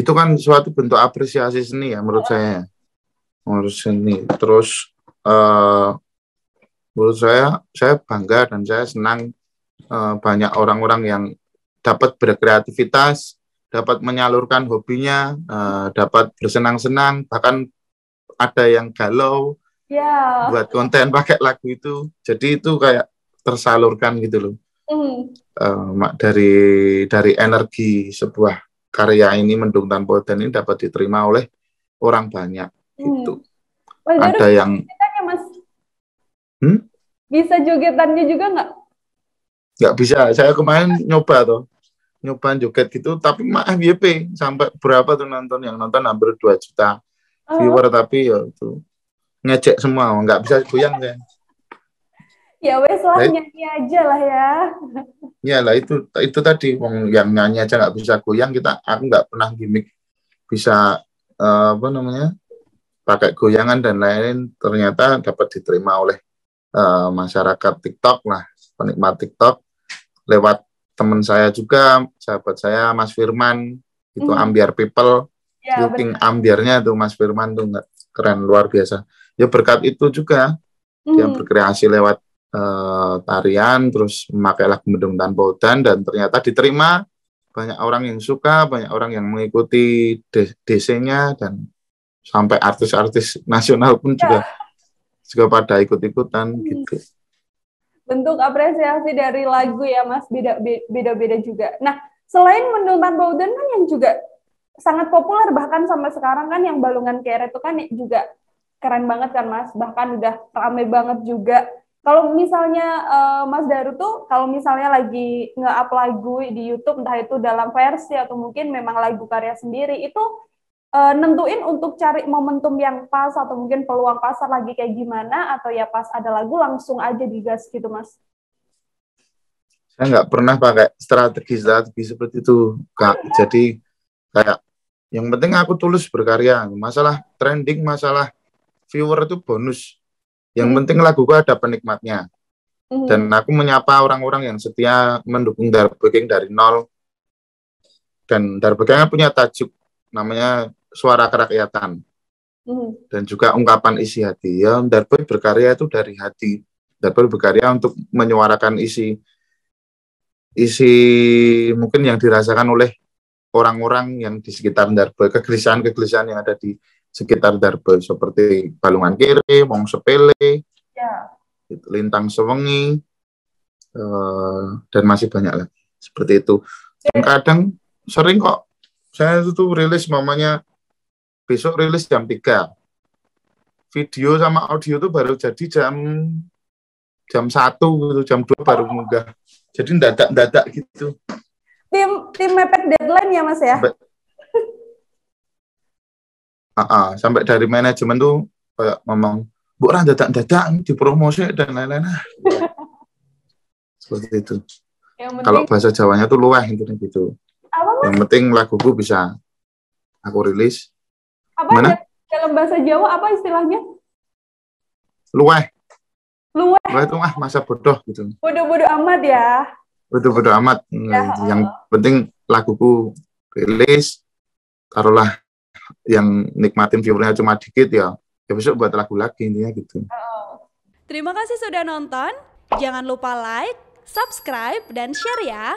itu kan suatu bentuk apresiasi seni ya menurut saya menurut seni terus uh, menurut saya saya bangga dan saya senang uh, banyak orang-orang yang dapat berkreativitas dapat menyalurkan hobinya uh, dapat bersenang-senang bahkan ada yang galau yeah. buat konten pakai lagu itu jadi itu kayak tersalurkan gitu loh mm. uh, dari dari energi sebuah karya ini mendung tanpa dan ini dapat diterima oleh orang banyak hmm. itu ada yang jogetannya mas? Hmm? Bisa jogetannya juga nggak? Nggak bisa. Saya kemarin nyoba tuh, nyoba joget gitu, tapi maaf YP sampai berapa tuh nonton yang nonton hampir 2 juta oh. viewer tapi ya itu ngecek semua, nggak bisa goyang kan? ya wes lah nyanyi aja lah ya ya lah itu itu tadi yang nyanyi aja nggak bisa goyang kita aku nggak pernah gimmick bisa uh, apa namanya pakai goyangan dan lain-lain ternyata dapat diterima oleh uh, masyarakat TikTok lah penikmat TikTok lewat teman saya juga sahabat saya Mas Firman itu mm. ambiar people ya, looking bener. ambiarnya tuh Mas Firman tuh nggak keren luar biasa ya berkat itu juga mm. dia hmm. berkreasi lewat Eh, tarian terus memakai lagu mendung tanpa Hutan dan ternyata diterima banyak orang yang suka banyak orang yang mengikuti desainnya dan sampai artis-artis nasional pun juga juga pada ikut-ikutan hmm. gitu bentuk apresiasi dari lagu ya mas beda beda beda juga nah selain mendung tanpa Hutan kan yang juga sangat populer bahkan sampai sekarang kan yang balungan kere itu kan juga keren banget kan mas bahkan udah rame banget juga kalau misalnya uh, Mas Daru tuh, kalau misalnya lagi nge-up lagu di YouTube, entah itu dalam versi atau mungkin memang lagu karya sendiri, itu uh, nentuin untuk cari momentum yang pas atau mungkin peluang pasar lagi kayak gimana, atau ya pas ada lagu langsung aja digas gitu, Mas? Saya nggak pernah pakai strategi-strategi seperti itu, Kak. Jadi kayak yang penting aku tulus berkarya. Masalah trending, masalah viewer itu bonus yang hmm. penting lagu laguku ada penikmatnya. Hmm. Dan aku menyapa orang-orang yang setia mendukung Darbeking dari nol. Dan Darbeking kan punya tajuk namanya Suara Kerakyatan. Hmm. Dan juga ungkapan isi hati. Ya, Darbeking berkarya itu dari hati. Darbeking berkarya untuk menyuarakan isi isi mungkin yang dirasakan oleh orang-orang yang di sekitar Darbeking, kegelisahan-kegelisahan yang ada di sekitar Darbo seperti Balungan Kiri, Wong Sepele, ya. Lintang Sewengi, uh, dan masih banyak lagi seperti itu. Dan kadang sering kok saya itu rilis mamanya besok rilis jam 3 video sama audio itu baru jadi jam jam satu gitu jam dua baru munggah jadi dadak dadak gitu tim tim mepet deadline ya mas ya Aa, ah, ah. sampai dari manajemen tuh kayak ngomong bu orang dadak dadak dipromosi dan lain-lain ah. seperti itu kalau bahasa Jawanya tuh luah gitu, gitu apa yang penting laguku bisa aku rilis apa Mana? dalam bahasa Jawa apa istilahnya luah luah luah itu ah masa bodoh gitu bodoh bodoh amat ya bodoh bodoh amat ya, yang penting laguku rilis taruhlah yang nikmatin viewernya cuma dikit ya ya besok buat lagu lagi intinya gitu oh. terima kasih sudah nonton jangan lupa like subscribe dan share ya